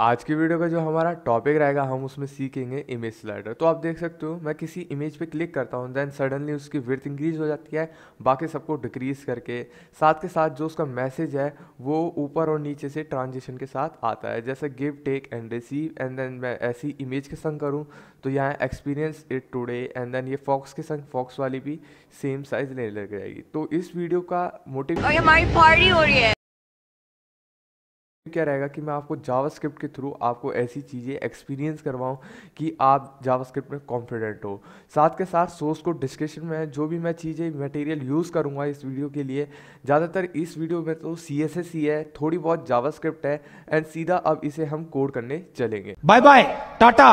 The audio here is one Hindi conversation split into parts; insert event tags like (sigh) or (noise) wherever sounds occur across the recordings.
आज की वीडियो का जो हमारा टॉपिक रहेगा हम उसमें सीखेंगे इमेज स्लाइडर तो आप देख सकते हो मैं किसी इमेज पे क्लिक करता हूँ देन सडनली उसकी विर्थ इंक्रीज हो जाती है बाकी सबको डिक्रीज करके साथ के साथ जो उसका मैसेज है वो ऊपर और नीचे से ट्रांजिशन के साथ आता है जैसे give take and receive and then मैं ऐसी इमेज के संग करूँ तो यहाँ experience it today and then ये फॉक्स के संग फॉक्स वाली भी सेम साइज लेने लग जाएगी तो इस वीडियो का मोटिव हमारी पार्टी हो रही है क्या रहेगा कि मैं आपको जावास्क्रिप्ट के थ्रू आपको ऐसी चीज़ें एक्सपीरियंस करवाऊँ कि आप जावास्क्रिप्ट में कॉन्फिडेंट हो साथ के साथ सोर्स को डिस्क्रिप्शन में जो भी मैं चीज़ें मटेरियल यूज़ करूँगा इस वीडियो के लिए ज़्यादातर इस वीडियो में तो सी एस एस ही है थोड़ी बहुत जावास्क्रिप्ट है एंड सीधा अब इसे हम कोड करने चलेंगे bye bye tata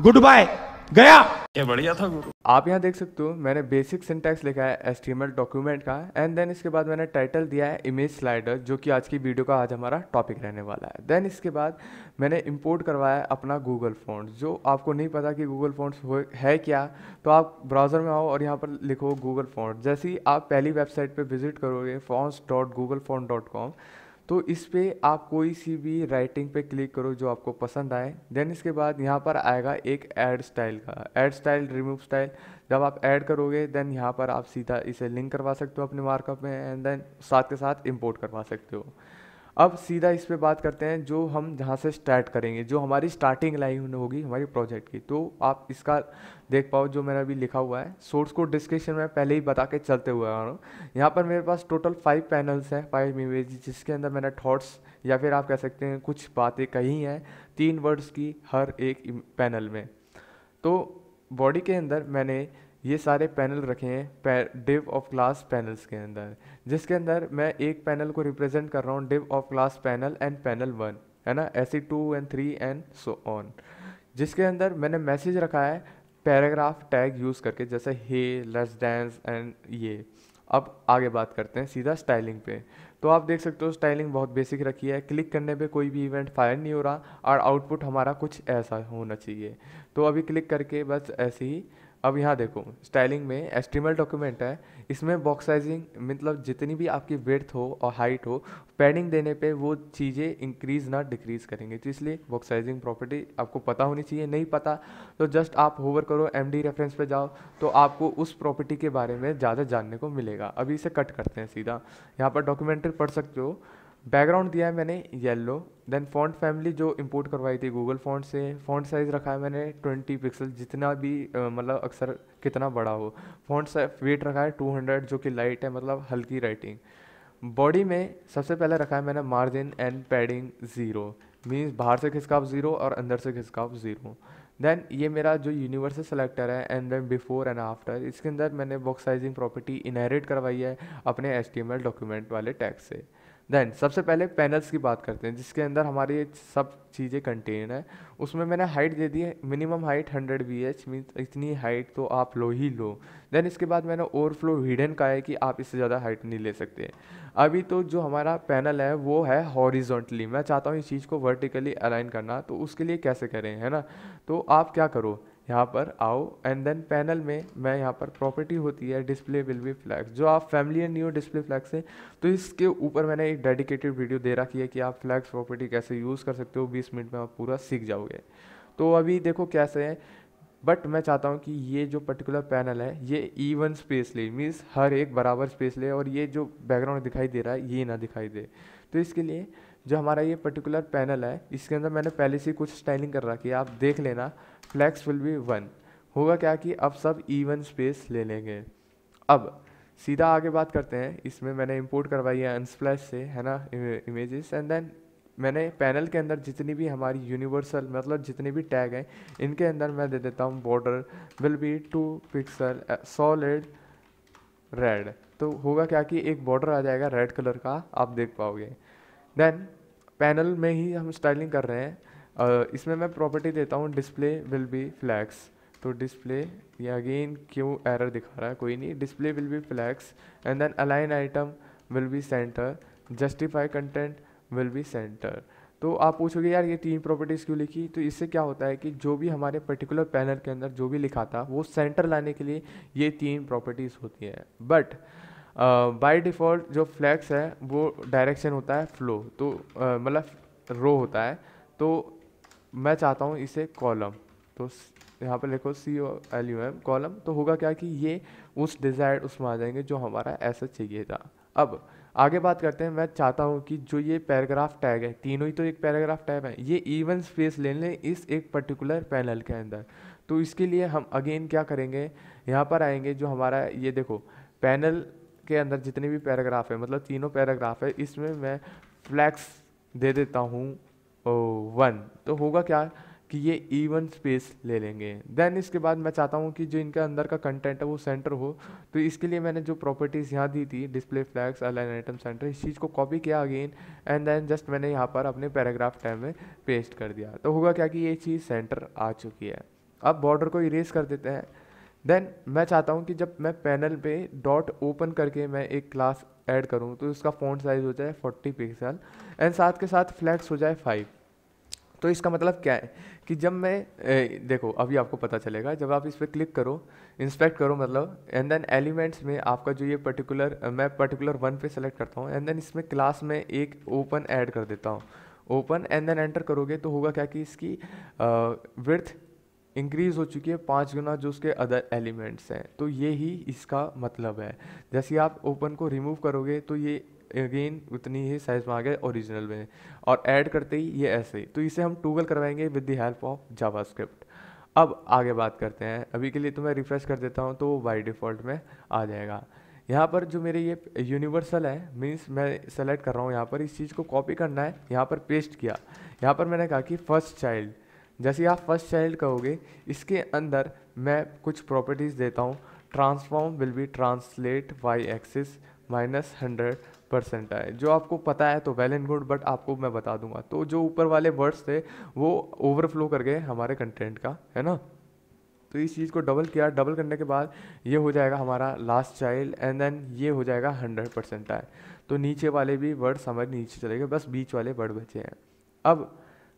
goodbye गया ये बढ़िया था गुरु आप यहाँ देख सकते हो मैंने बेसिक सिंटेक्स लिखा है एस्टीमेल डॉक्यूमेंट का एंड देन इसके बाद मैंने टाइटल दिया है इमेज स्लाइडर जो कि आज की वीडियो का आज हमारा टॉपिक रहने वाला है देन इसके बाद मैंने इंपोर्ट करवाया अपना गूगल फोन जो आपको नहीं पता कि गूगल फोन है क्या तो आप ब्राउज़र में आओ और यहाँ पर लिखो गूगल फोन जैसे ही आप पहली वेबसाइट पर विजिट करोगे fonts dot Google font dot com तो इस पर आप कोई सी भी राइटिंग पे क्लिक करो जो आपको पसंद आए देन इसके बाद यहाँ पर आएगा एक ऐड स्टाइल का ऐड स्टाइल रिमूव स्टाइल जब आप ऐड करोगे देन यहाँ पर आप सीधा इसे लिंक करवा सकते हो अपने मार्कअप में एंड देन साथ के साथ इंपोर्ट करवा सकते हो अब सीधा इस पर बात करते हैं जो हम जहाँ से स्टार्ट करेंगे जो हमारी स्टार्टिंग लाइन होगी हमारी प्रोजेक्ट की तो आप इसका देख पाओ जो मेरा अभी लिखा हुआ है सोर्स को डिस्क्रिप्शन में पहले ही बता के चलते हुए आ रहा हूँ यहाँ पर मेरे पास टोटल फाइव पैनल्स हैं फाइव इमेज जिसके अंदर मैंने थॉट्स या फिर आप कह सकते हैं कुछ बातें कही हैं तीन वर्ड्स की हर एक पैनल में तो बॉडी के अंदर मैंने ये सारे पैनल रखे हैं डिव ऑफ क्लास पैनल्स के अंदर जिसके अंदर मैं एक पैनल को रिप्रेजेंट कर रहा हूँ div of class panel and panel one है ना A C two and three and so on जिसके अंदर मैंने मैसेज रखा है पैराग्राफ टैग यूज़ करके जैसे हे लेस डांस एंड ये अब आगे बात करते हैं सीधा स्टाइलिंग पे तो आप देख सकते हो स्टाइलिंग बहुत बेसिक रखी है क्लिक करने पे कोई भी इवेंट फायर नहीं हो रहा और आउटपुट हमारा कुछ ऐसा होना चाहिए तो अभी क्लिक करके बस ऐसे ही अब यहाँ देखो स्टाइलिंग में एस्टिमल डॉक्यूमेंट है इसमें बॉक्स साइजिंग मतलब जितनी भी आपकी वेथ हो और हाइट हो पैडिंग देने पे वो चीज़ें इंक्रीज़ ना डिक्रीज़ करेंगे तो इसलिए बॉक्स साइजिंग प्रॉपर्टी आपको पता होनी चाहिए नहीं पता तो जस्ट आप होवर करो एम रेफरेंस पे जाओ तो आपको उस प्रॉपर्टी के बारे में ज़्यादा जानने को मिलेगा अभी इसे कट करते हैं सीधा यहाँ पर डॉक्यूमेंट्री पढ़ सकते हो बैकग्राउंड दिया है मैंने येलो देन फॉन्ट फैमिली जो इंपोर्ट करवाई थी गूगल फॉन्ट से फॉन्ट साइज़ रखा है मैंने ट्वेंटी पिक्सल जितना भी मतलब अक्सर कितना बड़ा हो फॉन्ट वेट रखा है टू हंड्रेड जो कि लाइट है मतलब हल्की राइटिंग बॉडी में सबसे पहले रखा है मैंने margin and padding zero means बाहर से खिसकाव ज़ीरो और अंदर से खिसकाव ज़ीरो देन ये मेरा जो यूनिवर्सल सेलेक्टर है and then before and after इसके अंदर मैंने बॉक्स साइजिंग प्रॉपर्टी इनहेरिट करवाई है अपने एच डॉक्यूमेंट वाले टैग से देन सबसे पहले पैनल्स की बात करते हैं जिसके अंदर हमारी सब चीज़ें कंटेन है उसमें मैंने हाइट दे दी है minimum height hundred V H mean इतनी हाइट तो आप लो ही लो देन इसके बाद मैंने ओवरफ्लो हिडन का है कि आप इससे ज़्यादा हाइट नहीं ले सकते अभी तो जो हमारा पैनल है वो है हॉरिजोंटली मैं चाहता हूँ इस चीज़ को वर्टिकली अलाइन करना तो उसके लिए कैसे करें है ना तो आप क्या करो यहाँ पर आओ एंड देन पैनल में मैं यहाँ पर प्रॉपर्टी होती है डिस्प्ले विल बी फ्लैक्स जो आप family and new display flex है तो इसके ऊपर मैंने एक डेडिकेटेड वीडियो दे रखी है कि आप फ्लैक्स प्रॉपर्टी कैसे यूज़ कर सकते हो बीस मिनट में आप पूरा सीख जाओगे तो अभी देखो कैसे है बट मैं चाहता हूँ कि ये जो पर्टिकुलर पैनल है ये ईवन स्पेस ले मीन्स हर एक बराबर स्पेस ले और ये जो बैकग्राउंड दिखाई दे रहा है ये ना दिखाई दे तो इसके लिए जो हमारा ये पर्टिकुलर पैनल है इसके अंदर मैंने पहले से कुछ स्टाइलिंग कर रखी है आप देख लेना फ्लैक्स विल बी वन होगा क्या कि अब सब वन स्पेस ले लेंगे अब सीधा आगे बात करते हैं इसमें मैंने इंपोर्ट करवाई है अनस्प्लैश से है ना इमेजेस एंड देन मैंने पैनल के अंदर जितनी भी हमारी यूनिवर्सल मतलब जितने भी टैग हैं इनके अंदर मैं दे देता हूँ border will be two pixel solid red तो होगा क्या कि एक बॉर्डर आ जाएगा रेड कलर का आप देख पाओगे देन पैनल में ही हम स्टाइलिंग कर रहे हैं इसमें मैं प्रॉपर्टी देता हूँ डिस्प्ले विल बी फ्लैक्स तो डिस्प्ले ये अगेन क्यों एरर दिखा रहा है कोई नहीं display will be flex and then align item will be center justify content will be center तो आप पूछोगे यार ये तीन प्रॉपर्टीज़ क्यों लिखी तो इससे क्या होता है कि जो भी हमारे पर्टिकुलर पैनल के अंदर जो भी लिखा था वो सेंटर लाने के लिए ये तीन प्रॉपर्टीज़ होती हैं बट बाय डिफ़ॉल्ट जो फ्लैक्स है वो डायरेक्शन होता है फ्लो तो uh, मतलब रो होता है तो मैं चाहता हूँ इसे कॉलम तो यहाँ पर लिखो C O L U M column तो होगा क्या कि ये उस डिज़ायर्ड उसमें आ जाएंगे जो हमारा ऐसा चाहिए था अब आगे बात करते हैं मैं चाहता हूँ कि जो ये पैराग्राफ टैग है तीनों ही तो एक पैराग्राफ टैग है ये इवन स्पेस ले लें इस एक पर्टिकुलर पैनल के अंदर तो इसके लिए हम अगेन क्या करेंगे यहाँ पर आएंगे जो हमारा ये देखो पैनल के अंदर जितने भी पैराग्राफ है मतलब तीनों पैराग्राफ है इसमें मैं फ्लैक्स दे देता हूँ वन तो होगा क्या कि ये ई वन स्पेस ले लेंगे देन इसके बाद मैं चाहता हूँ कि जो इनका अंदर का कंटेंट है वो सेंटर हो तो इसके लिए मैंने जो प्रॉपर्टीज़ यहाँ दी थी display flex align item center इस चीज़ को कॉपी किया अगेन एंड देन जस्ट मैंने यहाँ पर अपने पैराग्राफ टाइम में पेस्ट कर दिया तो होगा क्या कि ये चीज़ सेंटर आ चुकी है अब बॉर्डर को इरेज कर देते हैं देन मैं चाहता हूँ कि जब मैं पैनल पे डॉट ओपन करके मैं एक क्लास ऐड करूँ तो उसका फ़ॉन्ट साइज़ हो जाए 40 पिक्सल एंड साथ के साथ फ्लैक्स हो जाए फाइव तो इसका मतलब क्या है कि जब मैं ए, देखो अभी आपको पता चलेगा जब आप इस पर क्लिक करो इंस्पेक्ट करो मतलब एंड देन एलिमेंट्स में आपका जो ये पर्टिकुलर मैं पर्टिकुलर वन पे सेलेक्ट करता हूँ एंड देन इसमें क्लास में एक ओपन ऐड कर देता हूँ ओपन एंड देन एंटर करोगे तो होगा क्या कि इसकी विर्थ इंक्रीज़ हो चुकी है पाँच गुना जो उसके अदर एलिमेंट्स हैं तो ये ही इसका मतलब है जैसे आप ओपन को रिमूव करोगे तो ये अगेन उतनी ही साइज़ में आ गया ओरिजिनल में और ऐड करते ही ये ऐसे ही तो इसे हम टूगल करवाएंगे with the help of JavaScript अब आगे बात करते हैं अभी के लिए तो मैं रिफ़्रेश कर देता हूँ तो वो बाई डिफ़ॉल्ट में आ जाएगा यहाँ पर जो मेरे ये यूनिवर्सल है मीन्स मैं सेलेक्ट कर रहा हूँ यहाँ पर इस चीज़ को कॉपी करना है यहाँ पर पेस्ट किया यहाँ पर मैंने कहा कि फ़र्स्ट चाइल्ड जैसे आप फर्स्ट चाइल्ड कहोगे इसके अंदर मैं कुछ प्रॉपर्टीज़ देता हूँ transform will be translate Y axis minus hundred percent आए जो आपको पता है तो वेल एंड गुड बट आपको मैं बता दूंगा तो जो ऊपर वाले वर्ड्स थे वो ओवरफ्लो कर गए हमारे कंटेंट का है ना तो इस चीज़ को डबल किया डबल करने के बाद ये हो जाएगा हमारा लास्ट चाइल्ड एंड देन ये हो जाएगा हंड्रेड परसेंट आए तो नीचे वाले भी वर्ड समझ नीचे चले गए बस बीच वाले वर्ड बचे हैं अब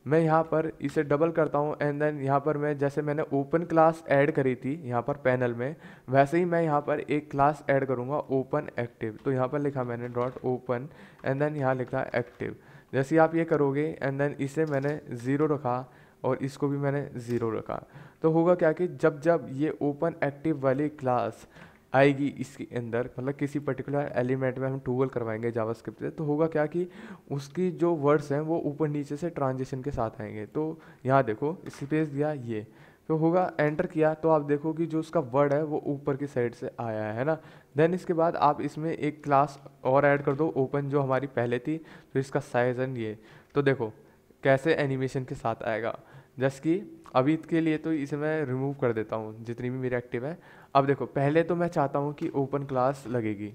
मैं यहाँ पर इसे डबल करता हूँ एंड देन यहाँ पर मैं जैसे मैंने ओपन क्लास ऐड करी थी यहाँ पर पैनल में वैसे ही मैं यहाँ पर एक क्लास ऐड करूँगा ओपन एक्टिव तो यहाँ पर लिखा मैंने डॉट ओपन एंड देन यहाँ लिखा एक्टिव जैसे आप ये करोगे एंड देन इसे मैंने ज़ीरो रखा और इसको भी मैंने ज़ीरो रखा तो होगा क्या कि जब जब ये ओपन एक्टिव वाली क्लास आएगी इसके अंदर मतलब किसी पर्टिकुलर एलिमेंट में हम टूगल करवाएंगे जावास्क्रिप्ट से तो होगा क्या कि उसकी जो वर्ड्स हैं वो ऊपर नीचे से ट्रांजेक्शन के साथ आएंगे तो यहाँ देखो स्पेस दिया ये तो होगा एंटर किया तो आप देखो कि जो उसका वर्ड है वो ऊपर की साइड से आया है ना देन इसके बाद आप इसमें एक क्लास और ऐड कर दो ओपन जो हमारी पहले थी तो इसका साइज एंड ये तो देखो कैसे एनिमेशन के साथ आएगा जैसे कि अभी के लिए तो इसे मैं रिमूव कर देता हूँ जितनी भी मेरी एक्टिव है अब देखो पहले तो मैं चाहता हूँ कि ओपन क्लास लगेगी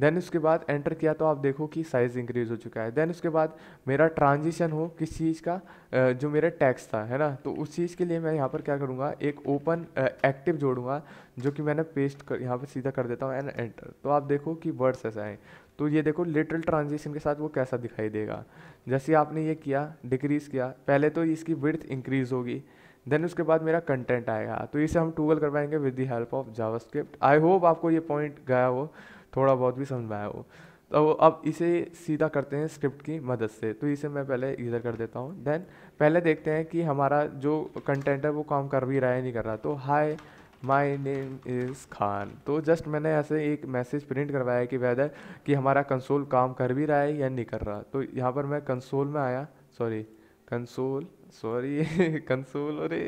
देन उसके बाद एंटर किया तो आप देखो कि साइज़ इंक्रीज़ हो चुका है देन उसके बाद मेरा ट्रांजिशन हो किस चीज़ का जो मेरा टैक्स था है ना तो उस चीज़ के लिए मैं यहाँ पर क्या करूँगा एक ओपन एक्टिव जोड़ूंगा जो कि मैंने पेस्ट कर यहाँ पर सीधा कर देता हूँ एंड एंटर तो आप देखो कि वर्ड्स ऐसा है तो ये देखो लिटल ट्रांजिशन के साथ वो कैसा दिखाई देगा जैसे आपने ये किया डिक्रीज़ किया पहले तो इसकी विर्थ इंक्रीज़ होगी देन उसके बाद मेरा कंटेंट आएगा तो इसे हम टूगल करवाएंगे with the help of JavaScript I hope आपको ये पॉइंट गया हो थोड़ा बहुत भी समझ में आया हो तो अब इसे सीधा करते हैं स्क्रिप्ट की मदद से तो इसे मैं पहले इधर कर देता हूँ देन पहले देखते हैं कि हमारा जो कंटेंट है वो काम कर भी रहा है नहीं कर रहा तो hi my name is Khan तो जस्ट मैंने ऐसे एक मैसेज प्रिंट करवाया कि वेदर कि हमारा कंसोल काम कर भी रहा है या नहीं कर रहा तो यहाँ पर मैं कंसोल में आया सॉरी कंसोल सॉरी (laughs) कंसोल अरे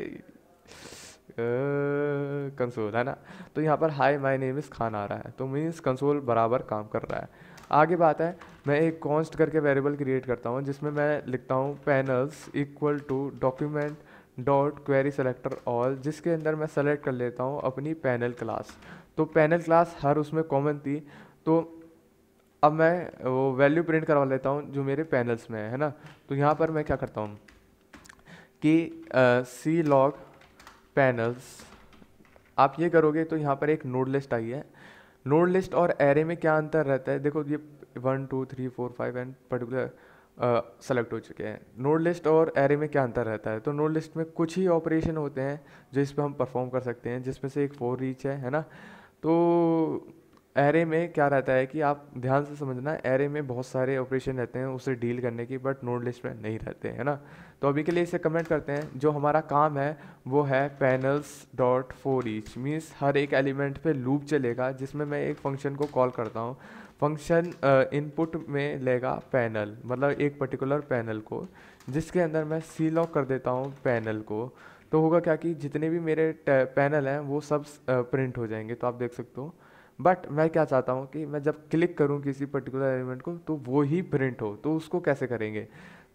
कंसोल है ना तो यहाँ पर हाई माई नेम इस खान आ रहा है तो मीन्स कंसोल बराबर काम कर रहा है आगे बात है मैं एक कॉन्स्ट करके वेरिएबल क्रिएट करता हूँ जिसमें मैं लिखता हूँ panels equal to document dot query selector all जिसके अंदर मैं सेलेक्ट कर लेता हूँ अपनी पैनल क्लास तो पैनल क्लास हर उसमें कॉमन थी तो अब मैं वो वैल्यू प्रिंट करवा लेता हूँ जो मेरे पैनल्स में है ना तो यहाँ पर मैं क्या करता हूँ कि सी लॉग पैनल्स आप ये करोगे तो यहाँ पर एक नोड लिस्ट आई है नोड लिस्ट और एरे में क्या अंतर रहता है देखो ये one two three four five and particular select हो चुके हैं नोड लिस्ट और एरे में क्या अंतर रहता है तो नोड लिस्ट में कुछ ही ऑपरेशन होते हैं जो इस पर हम परफॉर्म कर सकते हैं जिसमें से एक फोर रीच है है ना तो एरे में क्या रहता है कि आप ध्यान से समझना एरे में बहुत सारे ऑपरेशन रहते हैं उसे डील करने की बट नोड लिस्ट में नहीं रहते हैं ना तो अभी के लिए इसे कमेंट करते हैं जो हमारा काम है वो है panels dot for each means हर एक एलिमेंट पे लूप चलेगा जिसमें मैं एक फंक्शन को कॉल करता हूँ फंक्शन इनपुट में लेगा पैनल मतलब एक पर्टिकुलर पैनल को जिसके अंदर मैं सी लॉक कर देता हूँ पैनल को तो होगा क्या कि जितने भी मेरे पैनल हैं वो सब प्रिंट हो जाएंगे तो आप देख सकते हो बट मैं क्या चाहता हूँ कि मैं जब क्लिक करूँ किसी पर्टिकुलर एलिमेंट को तो वो ही प्रिंट हो तो उसको कैसे करेंगे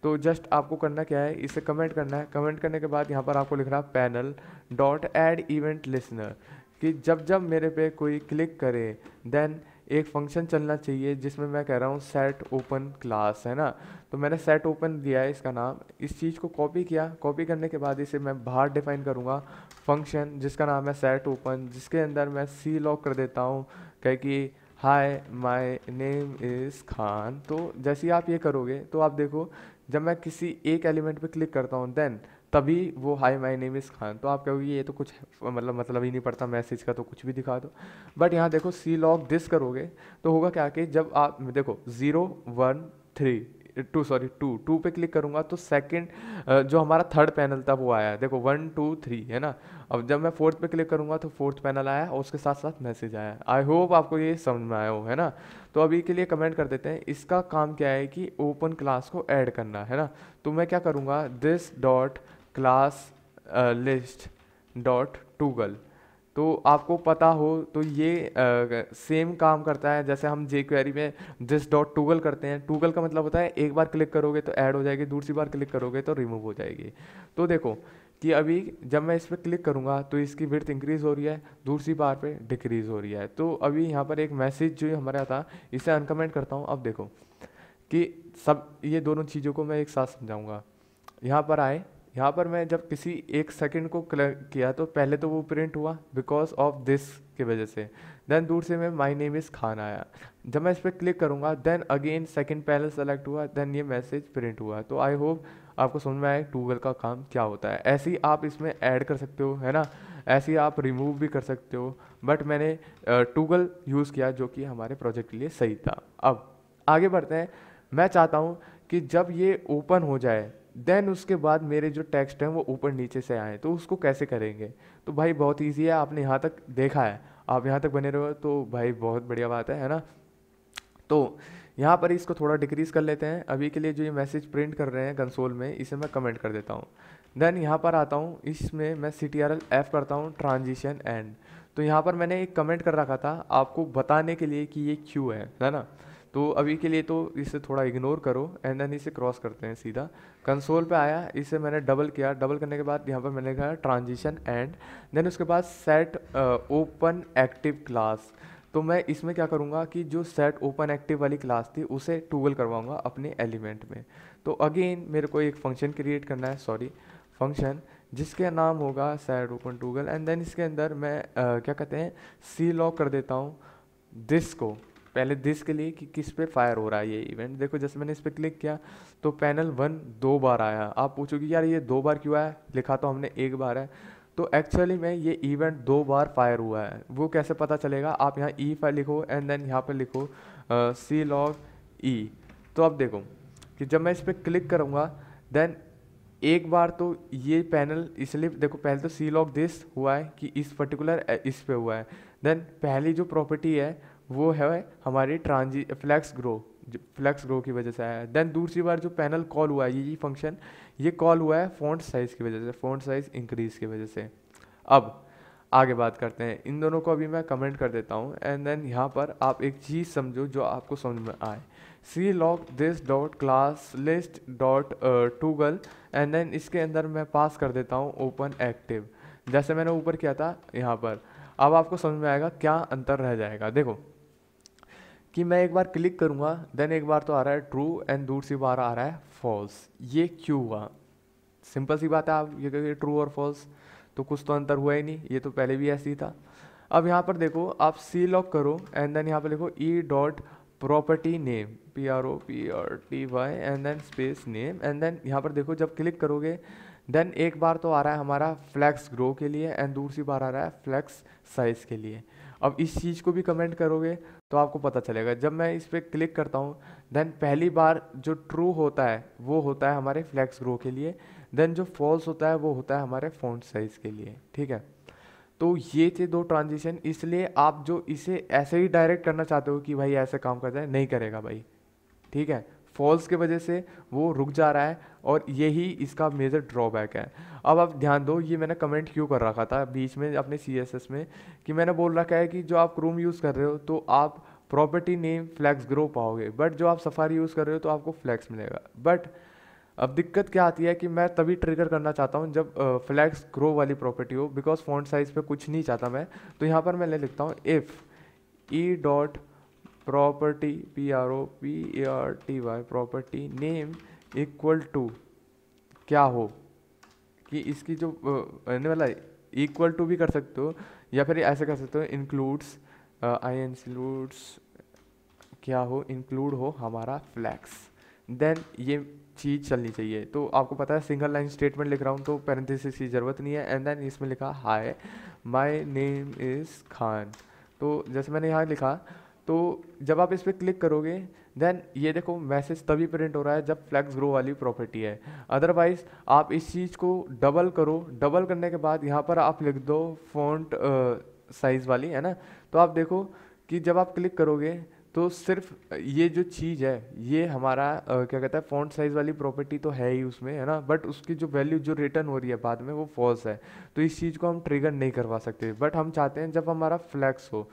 तो जस्ट आपको करना क्या है इसे कमेंट करना है कमेंट करने के बाद यहाँ पर आपको लिखना है panel dot add event listener कि जब जब मेरे पे कोई क्लिक करे देन एक फंक्शन चलना चाहिए जिसमें मैं कह रहा हूँ सेट ओपन क्लास है ना तो मैंने सेट ओपन दिया है इसका नाम इस चीज़ को कॉपी किया कॉपी करने के बाद इसे मैं बाहर डिफाइन करूँगा फंक्शन जिसका नाम है सेट ओपन जिसके अंदर मैं सी लॉक कर देता हूँ कह कि hi my name is Khan तो जैसे ही आप ये करोगे तो आप देखो जब मैं किसी एक एलिमेंट पे क्लिक करता हूँ देन तभी वो hi my name is Khan तो आप कहोगे ये तो कुछ मतलब मतलब ही नहीं पड़ता मैसेज का तो कुछ भी दिखा दो बट यहाँ देखो सी लॉक दिस करोगे तो होगा क्या कि जब आप देखो zero one three two sorry two two पे क्लिक करूँगा तो सेकंड जो हमारा थर्ड पैनल था वो आया देखो वन टू थ्री है ना अब जब मैं फोर्थ पे क्लिक करूँगा तो फोर्थ पैनल आया और उसके साथ साथ मैसेज आया आई होप आपको ये समझ में आया हो है ना तो अभी के लिए कमेंट कर देते हैं इसका काम क्या है कि ओपन क्लास को ऐड करना है ना तो मैं क्या करूँगा this dot class list dot toggle तो आपको पता हो तो ये सेम काम करता है जैसे हम जे क्वेरी में जिस डॉट टूगल करते हैं टूगल का मतलब होता है एक बार क्लिक करोगे तो ऐड हो जाएगी दूसरी बार क्लिक करोगे तो रिमूव हो जाएगी तो देखो कि अभी जब मैं इस पर क्लिक करूँगा तो इसकी विर्थ इंक्रीज़ हो रही है दूसरी बार पे डिक्रीज़ हो रही है तो अभी यहाँ पर एक मैसेज जो हमारा था इसे अनकमेंट करता हूँ अब देखो कि सब ये दोनों चीज़ों को मैं एक साथ समझाऊँगा यहाँ पर आए यहाँ पर मैं जब किसी एक सेकंड को क्लिक किया तो पहले तो वो प्रिंट हुआ बिकॉज ऑफ दिस की वजह से देन दूर से मैं माई नेम इज़ खान आया जब मैं इस पर क्लिक करूँगा देन अगेन सेकेंड पहले सेलेक्ट हुआ देन ये मैसेज प्रिंट हुआ तो आई होप आपको समझ में आए टूगल का काम क्या होता है ऐसे ही आप इसमें ऐड कर सकते हो है ना ऐसे ही आप रिमूव भी कर सकते हो बट मैंने टूगल यूज़ किया जो कि हमारे प्रोजेक्ट के लिए सही था अब आगे बढ़ते हैं मैं चाहता हूँ कि जब ये ओपन हो जाए देन उसके बाद मेरे जो टेक्स्ट हैं वो ऊपर नीचे से आए तो उसको कैसे करेंगे तो भाई बहुत ईजी है आपने यहाँ तक देखा है आप यहाँ तक बने रहो तो भाई बहुत बढ़िया बात है है ना तो यहाँ पर इसको थोड़ा डिक्रीज़ कर लेते हैं अभी के लिए जो ये मैसेज प्रिंट कर रहे हैं कंसोल में इसे मैं कमेंट कर देता हूँ देन यहाँ पर आता हूँ इसमें मैं C T R L F करता हूँ ट्रांजिशन एंड तो यहाँ पर मैंने एक कमेंट कर रखा था आपको बताने के लिए कि ये क्यों है है ना तो अभी के लिए तो इसे थोड़ा इग्नोर करो एंड देन इसे क्रॉस करते हैं सीधा कंसोल पे आया इसे मैंने डबल किया डबल करने के बाद यहाँ पर मैंने कहा ट्रांजिशन एंड देन उसके बाद सेट ओपन एक्टिव क्लास तो मैं इसमें क्या करूँगा कि जो सेट ओपन एक्टिव वाली क्लास थी उसे टूगल करवाऊँगा अपने एलिमेंट में तो अगेन मेरे को एक फंक्शन क्रिएट करना है सॉरी फंक्शन जिसके नाम होगा set open toggle and then इसके अंदर मैं आ, uh, क्या कहते हैं सी लॉक कर देता हूँ दिस को पहले दिस के लिए कि किस पे फायर हो रहा है ये इवेंट देखो जैसे मैंने इस पर क्लिक किया तो पैनल वन दो बार आया आप पूछोगे यार ये दो बार क्यों आया लिखा तो हमने एक बार है तो एक्चुअली में ये इवेंट दो बार फायर हुआ है वो कैसे पता चलेगा आप यहाँ ई e फाइल लिखो एंड देन यहाँ पर लिखो सी लॉग ई तो आप देखो कि जब मैं इस पर क्लिक करूँगा देन एक बार तो ये पैनल इसलिए देखो पहले तो सी लॉग दिस हुआ है कि इस पर्टिकुलर इस पे हुआ है देन पहली जो प्रॉपर्टी है वो है हमारी ट्रांजी फ्लैक्स ग्रो फ्लैक्स ग्रो की वजह से आया है देन दूसरी बार जो पैनल कॉल हुआ है ये फंक्शन ये कॉल हुआ है फ़ॉन्ट साइज़ की वजह से फ़ॉन्ट साइज़ इंक्रीज़ की वजह से अब आगे बात करते हैं इन दोनों को अभी मैं कमेंट कर देता हूँ एंड देन यहाँ पर आप एक चीज़ समझो जो आपको समझ में आए C lock this dot class list dot toggle and then इसके अंदर मैं पास कर देता हूँ ओपन एक्टिव जैसे मैंने ऊपर किया था यहाँ पर अब आपको समझ में आएगा क्या अंतर रह जाएगा देखो कि मैं एक बार क्लिक करूँगा देन एक बार तो आ रहा है ट्रू एंड दूसरी बार आ रहा है फॉल्स ये क्यों हुआ सिंपल सी बात है आप ये कहिए ट्रू और फॉल्स तो कुछ तो अंतर हुआ ही नहीं ये तो पहले भी ऐसे ही था अब यहाँ पर देखो आप सी लॉक करो एंड देन यहाँ पर लिखो E dot property name P R O P R T Y and then space name and then यहाँ पर देखो जब क्लिक करोगे देन एक बार तो आ रहा है हमारा फ्लैक्स ग्रो के लिए एंड दूसरी बार आ रहा है फ्लैक्स साइज़ के लिए अब इस चीज़ को भी कमेंट करोगे तो आपको पता चलेगा जब मैं इस पर क्लिक करता हूँ देन पहली बार जो ट्रू होता है वो होता है हमारे फ्लैक्स ग्रो के लिए देन जो फॉल्स होता है वो होता है हमारे फोन साइज़ के लिए ठीक है तो ये थे दो ट्रांजिशन इसलिए आप जो इसे ऐसे ही डायरेक्ट करना चाहते हो कि भाई ऐसे काम कर जाए नहीं करेगा भाई ठीक है फॉल्स के वजह से वो रुक जा रहा है और यही इसका मेजर ड्रॉबैक है अब आप ध्यान दो ये मैंने कमेंट क्यों कर रखा था बीच में अपने सी में कि मैंने बोल रखा है कि जो आप क्रोम यूज़ कर रहे हो तो आप प्रॉपर्टी नेम फ्लैक्स ग्रो पाओगे बट जो आप सफारी यूज़ कर रहे हो तो आपको फ्लैक्स मिलेगा बट अब दिक्कत क्या आती है कि मैं तभी ट्रिगर करना चाहता हूँ जब फ्लैक्स ग्रो वाली प्रॉपर्टी हो बिकॉज फॉन्ट साइज़ पे कुछ नहीं चाहता मैं तो यहाँ पर मैं ले लिखता हूँ if E dot property P R O P A R T Y property name equal to क्या हो कि इसकी जो रहने वाला इक्वल टू भी कर सकते हो या फिर ऐसे कर सकते हो इंक्लूड्स आई इंक्लूड्स क्या हो इंक्लूड हो हमारा फ्लैक्स देन ये चीज़ चलनी चाहिए तो आपको पता है सिंगल लाइन स्टेटमेंट लिख रहा हूँ तो पैरेंथेसिस की ज़रूरत नहीं है एंड देन इसमें लिखा hi my name is Khan तो जैसे मैंने यहाँ लिखा तो जब आप इस पर क्लिक करोगे देन ये देखो मैसेज तभी प्रिंट हो रहा है जब फ्लैक्स ग्रो वाली प्रॉपर्टी है अदरवाइज आप इस चीज़ को डबल करो डबल करने के बाद यहाँ पर आप लिख दो फॉन्ट साइज़ वाली है ना तो आप देखो कि जब आप क्लिक करोगे तो सिर्फ ये जो चीज़ है ये हमारा आ, क्या कहता है फ़ॉन्ट साइज़ वाली प्रॉपर्टी तो है ही उसमें है ना बट उसकी जो वैल्यू जो रिटर्न हो रही है बाद में वो फॉल्स है तो इस चीज़ को हम ट्रिगर नहीं करवा सकते बट हम चाहते हैं जब हमारा फ्लैक्स हो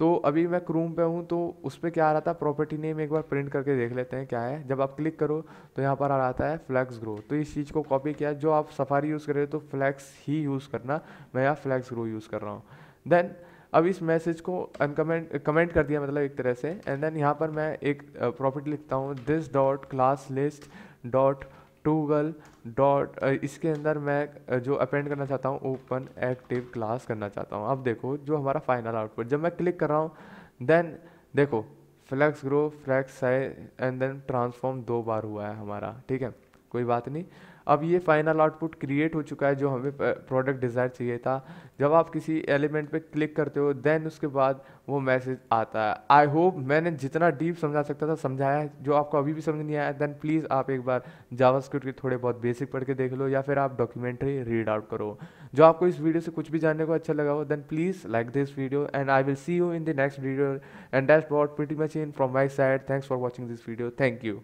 तो अभी मैं क्रूम पे हूँ तो उस पर क्या आ रहा था प्रॉपर्टी नेम एक बार प्रिंट करके देख लेते हैं क्या है जब आप क्लिक करो तो यहाँ पर आ रहा है फ्लैक्स ग्रो तो इस चीज़ को कॉपी किया जो आप सफारी यूज़ कर रहे हो तो फ्लैक्स ही यूज़ करना मैं यहाँ फ्लैक्स ग्रो यूज़ कर रहा हूँ देन अब इस मैसेज को अनकमेंट कमेंट कर दिया मतलब एक तरह से एंड देन यहाँ पर मैं एक प्रॉपर्टी लिखता हूँ this dot class list dot toggle dot इसके अंदर मैं जो अपेंड करना चाहता हूँ ओपन एक्टिव क्लास करना चाहता हूँ अब देखो जो हमारा फाइनल आउटपुट जब मैं क्लिक कर रहा हूँ देन देखो flex grow flex size and then transform दो बार हुआ है हमारा ठीक है कोई बात नहीं अब ये फाइनल आउटपुट क्रिएट हो चुका है जो हमें प्रोडक्ट डिज़ायर चाहिए था जब आप किसी एलिमेंट पे क्लिक करते हो देन उसके बाद वो मैसेज आता है आई होप मैंने जितना डीप समझा सकता था समझाया है जो आपको अभी भी समझ नहीं आया देन प्लीज़ आप एक बार जावास्क्रिप्ट के थोड़े बहुत बेसिक पढ़ के देख लो या फिर आप डॉक्यूमेंट्री रीड आउट करो जो आपको इस वीडियो से कुछ भी जानने को अच्छा लगा हो then please like this video and I will see you in the next video and that bout pretty much in from my side thanks for watching this video thank you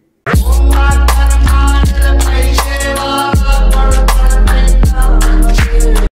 lleva para